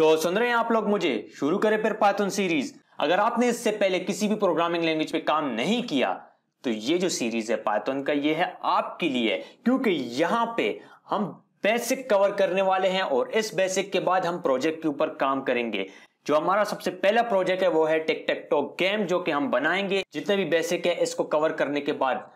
तो सुन रहे हैं आप लोग मुझे शुरू करें फिर पाथन सीरीज अगर आपने इससे पहले किसी भी प्रोग्रामिंग लैंग्वेज पे काम नहीं किया तो ये जो सीरीज है पाथन का ये है आपके लिए क्योंकि यहाँ पे हम बेसिक कवर करने वाले हैं और इस बेसिक के बाद हम प्रोजेक्ट के ऊपर काम करेंगे जो हमारा सबसे पहला प्रोजेक्ट है वो है टिक टेक टॉक गेम जो कि हम बनाएंगे जितने भी बेसिक है इसको कवर करने के बाद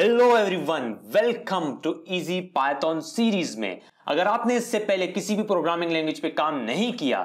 hello everyone welcome to easy Python series में अगर आपने इससे पहले किसी भी प्रोग्रामिंग लैंग्वेज पे काम नहीं किया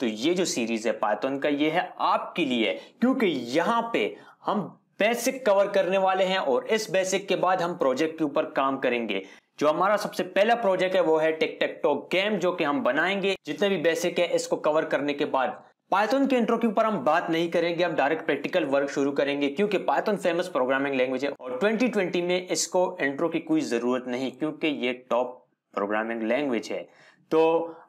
तो ये जो सीरीज है पायथन का ये है आपके लिए क्योंकि यहां पे हम बेसिक कवर करने वाले हैं और इस बेसिक के बाद हम प्रोजेक्ट के ऊपर काम करेंगे जो हमारा सबसे पहला प्रोजेक्ट है वो है टेक टेक टॉक गेम जो कि हम बनाएंगे जितने भी बेसिक है इसको कवर करने के बाद पाइथन के इंट्रो के ऊपर हम बात नहीं करेंगे हम डायरेक्ट प्रैक्टिकल वर्क शुरू करेंगे क्योंकि पाइथन फेमस प्रोग्रामिंग लैंग्वेज है और 2020 में इसको इंट्रो की कोई ज़रूरत नहीं क्योंकि ये टॉप प्रोग्रामिंग लैंग्वेज है तो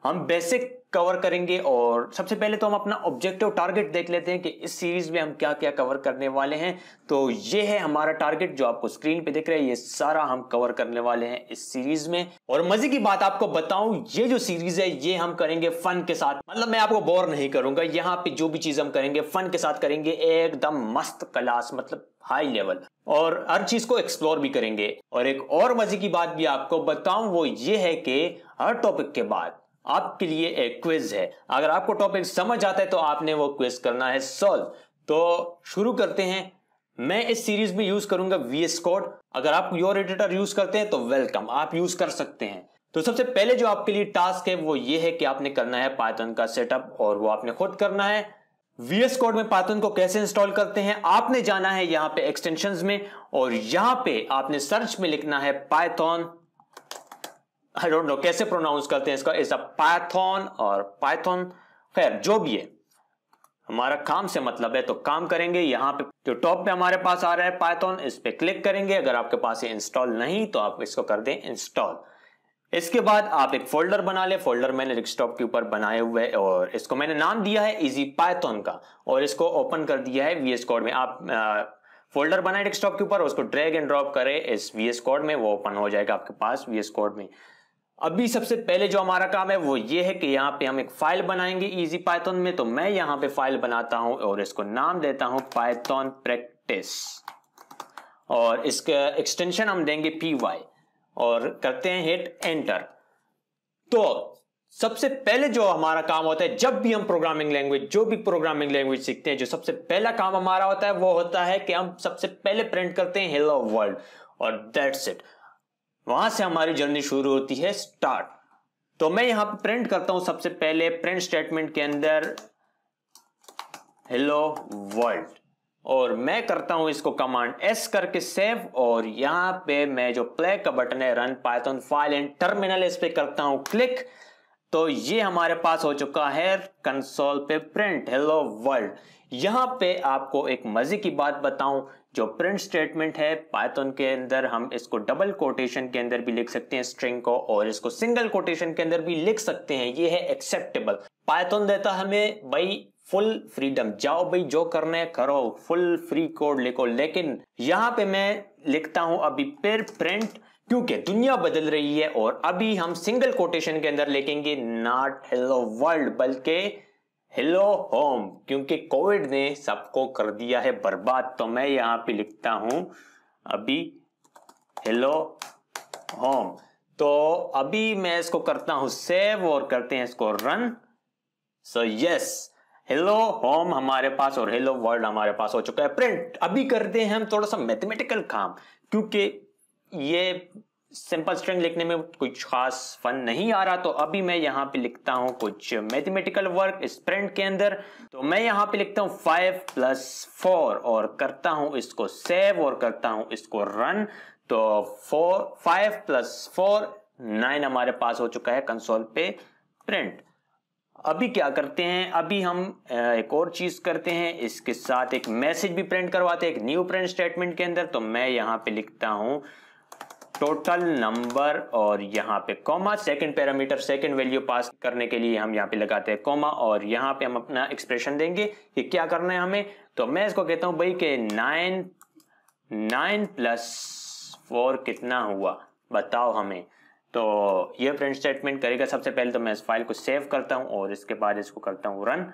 हम बेसिक कवर करेंगे और सबसे पहले तो हम अपना ऑब्जेक्टिव टारगेट देख लेते हैं कि इस सीरीज में हम क्या क्या कवर करने वाले हैं तो ये है हमारा टारगेट जो आपको स्क्रीन पे दिख रहा है ये सारा हम कवर करने वाले हैं इस सीरीज में और मजे की बात आपको बताऊं ये जो सीरीज है ये हम करेंगे फन के साथ मतलब मैं आपको बोर नहीं करूंगा यहाँ पे जो भी चीज हम करेंगे फन के साथ करेंगे एकदम मस्त क्लास मतलब हाई लेवल और हर चीज को एक्सप्लोर भी करेंगे और एक और मजे की बात भी आपको बताऊं वो ये है कि हर टॉपिक के बाद आपके लिए एक क्विज है अगर आपको टॉपिक समझ आता है तो आपने वो क्विज करना है सॉल्व तो शुरू करते हैं मैं इस सीरीज में यूज करूंगा एस कोड अगर आप योर एडिटर यूज करते हैं तो वेलकम आप यूज कर सकते हैं तो सबसे पहले जो आपके लिए टास्क है वो ये है कि आपने करना है पाइथन का सेटअप और वो आपने खुद करना है वीएस कोड में पाइथन को कैसे इंस्टॉल करते हैं आपने जाना है यहां पे एक्सटेंशन में और यहां पे आपने सर्च में लिखना है पाइथन आई डोंट नो कैसे प्रोनाउंस करते हैं इसका इज अ पाइथन और पाइथन खैर जो भी है हमारा काम से मतलब है तो काम करेंगे यहाँ पे जो टॉप पे हमारे पास आ रहा है पाइथन इस पे क्लिक करेंगे अगर आपके पास ये इंस्टॉल नहीं तो आप इसको कर दें इंस्टॉल इसके बाद आप एक फोल्डर बना ले फोल्डर मैंने डेस्कटॉप के ऊपर बनाए हुए और इसको मैंने नाम दिया है इजी पाइथन का और इसको ओपन कर दिया है वीएस कोड में आप फोल्डर बनाए डेस्कटॉप के ऊपर उसको ड्रैग एंड ड्रॉप करें इस वीएस कोड में वो ओपन हो जाएगा आपके पास वीएस कोड में अभी सबसे पहले जो हमारा काम है वो ये है कि यहाँ पे हम एक फाइल बनाएंगे इजी पाइथन में तो मैं यहाँ पे फाइल बनाता हूं और इसको नाम देता हूं पाइथन प्रैक्टिस और इसका एक्सटेंशन हम देंगे पी वाई और करते हैं हिट एंटर तो सबसे पहले जो हमारा काम होता है जब भी हम प्रोग्रामिंग लैंग्वेज जो भी प्रोग्रामिंग लैंग्वेज सीखते हैं जो सबसे पहला काम हमारा होता है वो होता है कि हम सबसे पहले प्रिंट करते हैं हेलो वर्ल्ड और दैट्स इट वहां से हमारी जर्नी शुरू होती है स्टार्ट तो मैं यहां पर प्रिंट करता हूं सबसे पहले प्रिंट स्टेटमेंट के अंदर हेलो वर्ल्ड और मैं करता हूं इसको कमांड एस करके सेव और यहां पे मैं जो प्ले का बटन है run Python file and terminal इस पे करता हूं क्लिक तो ये हमारे पास हो चुका है कंसोल पे प्रिंट हेलो वर्ल्ड यहां पे आपको एक मजे की बात बताऊं जो प्रिंट स्टेटमेंट है पाइथन के अंदर हम इसको डबल कोटेशन के अंदर भी लिख सकते हैं स्ट्रिंग को और इसको सिंगल कोटेशन के अंदर भी लिख सकते हैं ये है एक्सेप्टेबल पाइथन देता हमें भाई फुल फ्रीडम जाओ भाई जो करना है करो फुल फ्री कोड लिखो लेकिन यहाँ पे मैं लिखता हूं अभी फिर प्रिंट क्योंकि दुनिया बदल रही है और अभी हम सिंगल कोटेशन के अंदर लिखेंगे नॉट हेलो वर्ल्ड बल्कि हेलो होम क्योंकि कोविड ने सबको कर दिया है बर्बाद तो मैं यहाँ पे लिखता हूँ अभी हेलो होम तो अभी मैं इसको करता हूँ सेव और करते हैं इसको run so yes hello home हमारे पास और हेलो वर्ल्ड हमारे पास हो चुका है प्रिंट अभी करते हैं हम थोड़ा सा मैथमेटिकल काम क्योंकि ये सिंपल स्ट्रिंग लिखने में कुछ खास फन नहीं आ रहा तो अभी मैं यहाँ पे लिखता हूँ कुछ मैथमेटिकल वर्क इस प्रिंट के अंदर तो मैं यहाँ पे लिखता हूँ फाइव प्लस फोर और करता हूँ इसको सेव और करता हूँ इसको रन तो four five plus four nine हमारे पास हो चुका है कंसोल पे प्रिंट अभी क्या करते हैं अभी हम एक और चीज करते हैं इसके साथ एक मैसेज भी प्रिंट करवाते हैं एक न्यू प्रिंट स्टेटमेंट के अंदर तो मैं यहाँ पे लिखता हूँ टोटल नंबर और यहाँ पे comma second parameter second value pass करने के लिए हम यहाँ पे लगाते हैं कॉमा और यहाँ पे हम अपना एक्सप्रेशन देंगे कि क्या करना है हमें तो मैं इसको कहता हूँ भाई के नाइन नाइन प्लस फोर कितना हुआ बताओ हमें तो ये प्रिंट स्टेटमेंट करेगा सबसे पहले तो मैं इस फाइल को सेव करता हूँ और इसके बाद इसको करता हूँ रन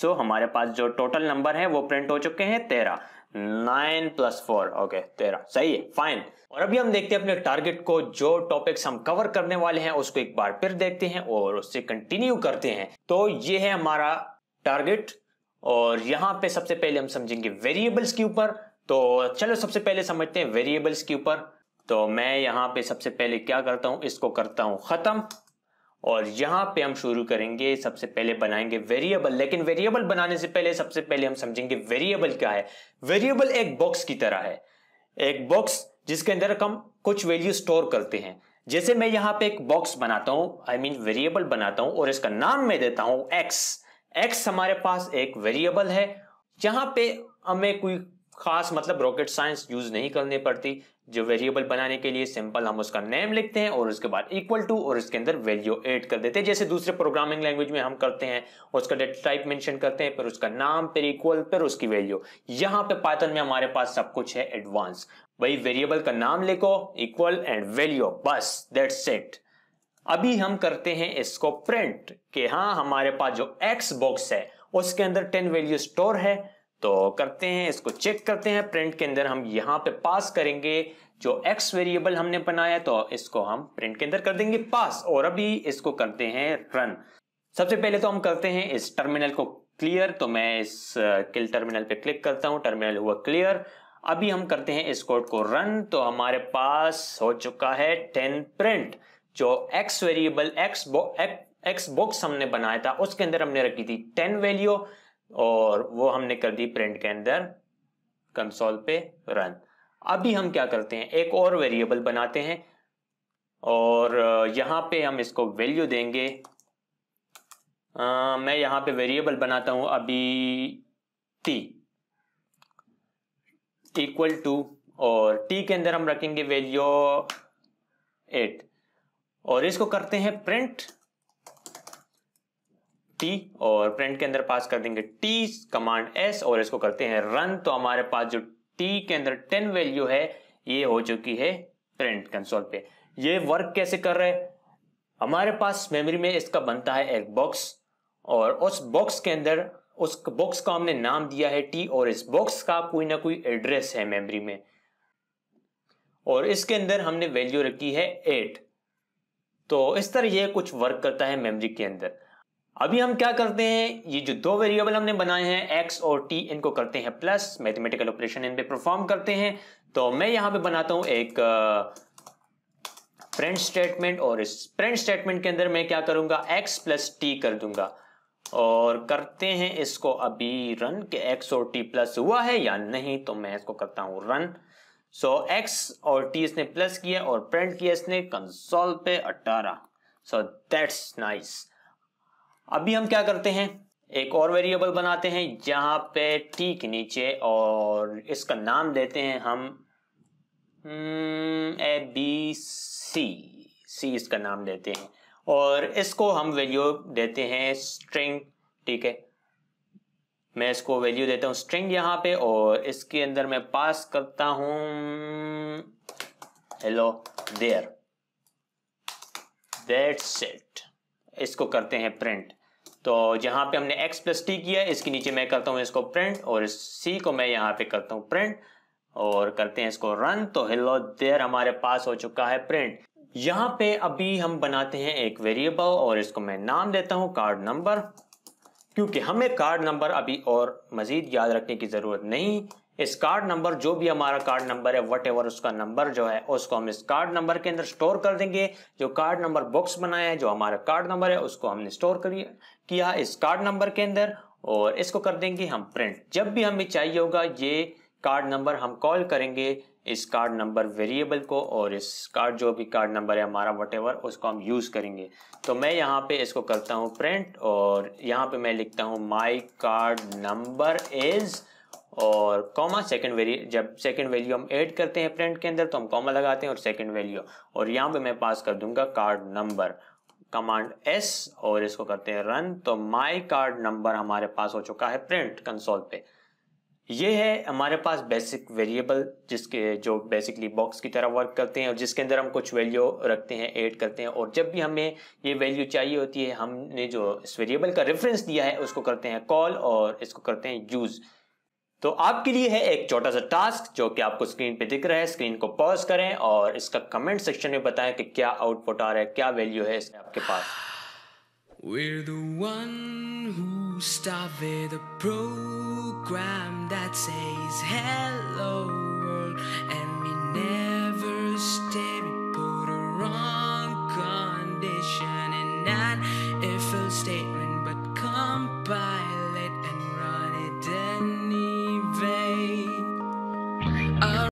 सो हमारे पास जो टोटल नंबर है वो प्रिंट हो चुके हैं तेरह नाइन प्लस फोर ओके तेरह सही है फाइन और अभी हम देखते हैं अपने टारगेट को जो टॉपिक्स हम कवर करने वाले हैं उसको एक बार फिर देखते हैं और उससे कंटिन्यू करते हैं तो ये है हमारा टारगेट और यहाँ पे सबसे पहले हम समझेंगे वेरिएबल्स के ऊपर तो चलो सबसे पहले समझते हैं वेरिएबल्स के ऊपर तो मैं यहाँ पे सबसे पहले क्या करता हूँ इसको करता हूँ खत्म और यहाँ पे हम शुरू करेंगे सबसे पहले बनाएंगे वेरिएबल लेकिन वेरिएबल बनाने से पहले सबसे पहले हम समझेंगे वेरिएबल क्या है वेरिएबल एक बॉक्स की तरह है एक बॉक्स जिसके अंदर हम कुछ वैल्यू स्टोर करते हैं जैसे मैं यहाँ पे एक बॉक्स बनाता हूँ आई मीन वेरिएबल बनाता हूँ और इसका नाम मैं देता हूँ एक्स एक्स हमारे पास एक वेरिएबल है जहां पे हमें कोई खास मतलब रॉकेट साइंस यूज नहीं करनी पड़ती जो वेरिएबल बनाने के लिए सिंपल हम उसका नेम लिखते हैं और उसके बाद इक्वल टू और इसके अंदर वैल्यू एड कर देते हैं जैसे दूसरे प्रोग्रामिंग लैंग्वेज में हम करते हैं उसका डेटा टाइप मेंशन करते हैं फिर उसका नाम फिर इक्वल फिर उसकी वैल्यू यहाँ पे पाइथन में हमारे पास सब कुछ है एडवांस भाई वेरिएबल का नाम लिखो इक्वल एंड वैल्यू बस दैट सेट अभी हम करते हैं इसको प्रिंट कि हाँ हमारे पास जो एक्स बॉक्स है उसके अंदर टेन वैल्यू स्टोर है तो करते हैं इसको चेक करते हैं प्रिंट के अंदर हम यहाँ पे पास करेंगे जो एक्स वेरिएबल हमने बनाया तो इसको हम प्रिंट के अंदर कर देंगे पास और अभी इसको करते हैं रन सबसे पहले तो हम करते हैं इस टर्मिनल को क्लियर तो मैं इस किल uh, टर्मिनल पे क्लिक करता हूं टर्मिनल हुआ क्लियर अभी हम करते हैं इस कोड को रन तो हमारे पास हो चुका है टेन प्रिंट जो एक्स वेरिएबल एक्स बॉक्स हमने बनाया था उसके अंदर हमने रखी थी टेन वैल्यू और वो हमने कर दी प्रिंट के अंदर कंसोल पे रन अभी हम क्या करते हैं एक और वेरिएबल बनाते हैं और यहां पे हम इसको वैल्यू देंगे आ, मैं यहां पे वेरिएबल बनाता हूं अभी टी इक्वल टू और टी के अंदर हम रखेंगे वैल्यू एट और इसको करते हैं प्रिंट टी और प्रिंट के अंदर पास कर देंगे टी कमांड एस और इसको करते हैं रन तो हमारे पास जो टी के अंदर टेन वैल्यू है ये हो चुकी है प्रिंट कंसोल पे ये वर्क कैसे कर रहे हमारे पास मेमोरी में इसका बनता है एक बॉक्स और उस बॉक्स के अंदर उस बॉक्स का हमने नाम दिया है टी और इस बॉक्स का कोई ना कोई एड्रेस है मेमोरी में और इसके अंदर हमने वैल्यू रखी है एट तो इस तरह ये कुछ वर्क करता है मेमोरी के अंदर अभी हम क्या करते हैं ये जो दो वेरिएबल हमने बनाए हैं एक्स और टी इनको करते हैं प्लस मैथमेटिकल ऑपरेशन इन पे परफॉर्म करते हैं तो मैं यहाँ पे बनाता हूं एक फ्रेंड स्टेटमेंट और इस प्रिंट स्टेटमेंट के अंदर मैं क्या करूंगा एक्स प्लस टी कर दूंगा और करते हैं इसको अभी रन के एक्स और टी प्लस हुआ है या नहीं तो मैं इसको करता हूं रन सो so, एक्स और टी इसने प्लस किया और प्रिंट किया इसने कंसोल पे 18 सो दैट्स नाइस अभी हम क्या करते हैं एक और वेरिएबल बनाते हैं जहां पे ठीक नीचे और इसका नाम देते हैं हम ए बी सी सी इसका नाम देते हैं और इसको हम वैल्यू देते हैं स्ट्रिंग ठीक है मैं इसको वैल्यू देता हूं स्ट्रिंग यहां पे और इसके अंदर मैं पास करता हूं हेलो देयर दैट्स इट इसको करते हैं प्रिंट तो जहां पे हमने x प्लस टी किया इसके नीचे मैं करता हूँ इसको प्रिंट और इस c को मैं यहाँ पे करता हूँ प्रिंट और करते हैं इसको रन तो हेलो देर हमारे पास हो चुका है प्रिंट यहाँ पे अभी हम बनाते हैं एक वेरिएबल और इसको मैं नाम देता हूँ कार्ड नंबर क्योंकि हमें कार्ड नंबर अभी और मज़ीद याद रखने की ज़रूरत नहीं इस कार्ड नंबर जो भी हमारा कार्ड नंबर है वट एवर उसका नंबर जो है उसको हम इस कार्ड नंबर के अंदर स्टोर कर देंगे जो कार्ड नंबर बॉक्स बनाया है जो हमारा कार्ड नंबर है उसको हमने स्टोर किया इस कार्ड नंबर के अंदर और इसको कर देंगे हम प्रिंट जब भी हमें चाहिए होगा ये कार्ड नंबर हम कॉल करेंगे इस कार्ड नंबर वेरिएबल को और इस कार्ड जो भी कार्ड नंबर है हमारा वट उसको हम यूज़ करेंगे तो मैं यहाँ पे इसको करता हूँ प्रिंट और यहाँ पे मैं लिखता हूँ माई कार्ड नंबर इज़ और कॉमा सेकंड वैल्यू जब सेकंड वैल्यू हम ऐड करते हैं प्रिंट के अंदर तो हम कॉमा लगाते हैं और सेकंड वैल्यू और यहाँ पे मैं पास कर दूंगा कार्ड नंबर कमांड एस और इसको करते हैं रन तो माय कार्ड नंबर हमारे पास हो चुका है प्रिंट कंसोल पे ये है हमारे पास बेसिक वेरिएबल जिसके जो बेसिकली बॉक्स की तरह वर्क करते हैं और जिसके अंदर हम कुछ वैल्यू रखते हैं ऐड करते हैं और जब भी हमें ये वैल्यू चाहिए होती है हमने जो इस वेरिएबल का रेफरेंस दिया है उसको करते हैं कॉल और इसको करते हैं यूज़ तो आपके लिए है एक छोटा सा टास्क जो कि आपको स्क्रीन पे दिख रहा है स्क्रीन को पॉज करें और इसका कमेंट सेक्शन में बताएं कि क्या आउटपुट आ रहा है क्या वैल्यू है इसमें आपके पास We're the one who started the program that says hello world and we never